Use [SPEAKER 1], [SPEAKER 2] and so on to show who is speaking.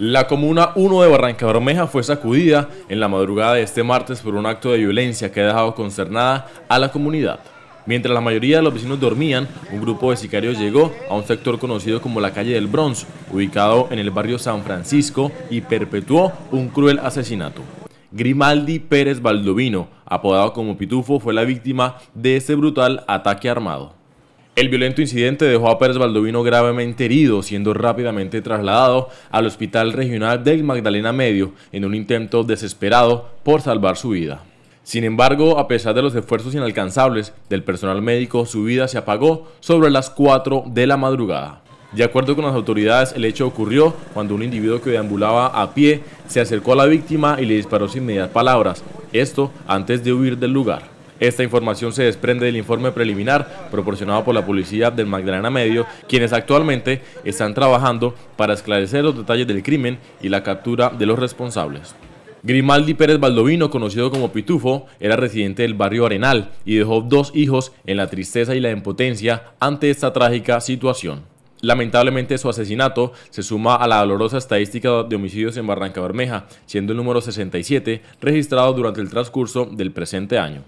[SPEAKER 1] La comuna 1 de Barranca Bermeja fue sacudida en la madrugada de este martes por un acto de violencia que ha dejado consternada a la comunidad. Mientras la mayoría de los vecinos dormían, un grupo de sicarios llegó a un sector conocido como la calle del Bronzo, ubicado en el barrio San Francisco, y perpetuó un cruel asesinato. Grimaldi Pérez Baldovino, apodado como Pitufo, fue la víctima de este brutal ataque armado. El violento incidente dejó a Pérez Baldovino gravemente herido, siendo rápidamente trasladado al Hospital Regional del Magdalena Medio en un intento desesperado por salvar su vida. Sin embargo, a pesar de los esfuerzos inalcanzables del personal médico, su vida se apagó sobre las 4 de la madrugada. De acuerdo con las autoridades, el hecho ocurrió cuando un individuo que deambulaba a pie se acercó a la víctima y le disparó sin mediar palabras, esto antes de huir del lugar. Esta información se desprende del informe preliminar proporcionado por la policía del Magdalena Medio, quienes actualmente están trabajando para esclarecer los detalles del crimen y la captura de los responsables. Grimaldi Pérez Baldovino, conocido como Pitufo, era residente del barrio Arenal y dejó dos hijos en la tristeza y la impotencia ante esta trágica situación. Lamentablemente su asesinato se suma a la dolorosa estadística de homicidios en Barranca Bermeja, siendo el número 67 registrado durante el transcurso del presente año.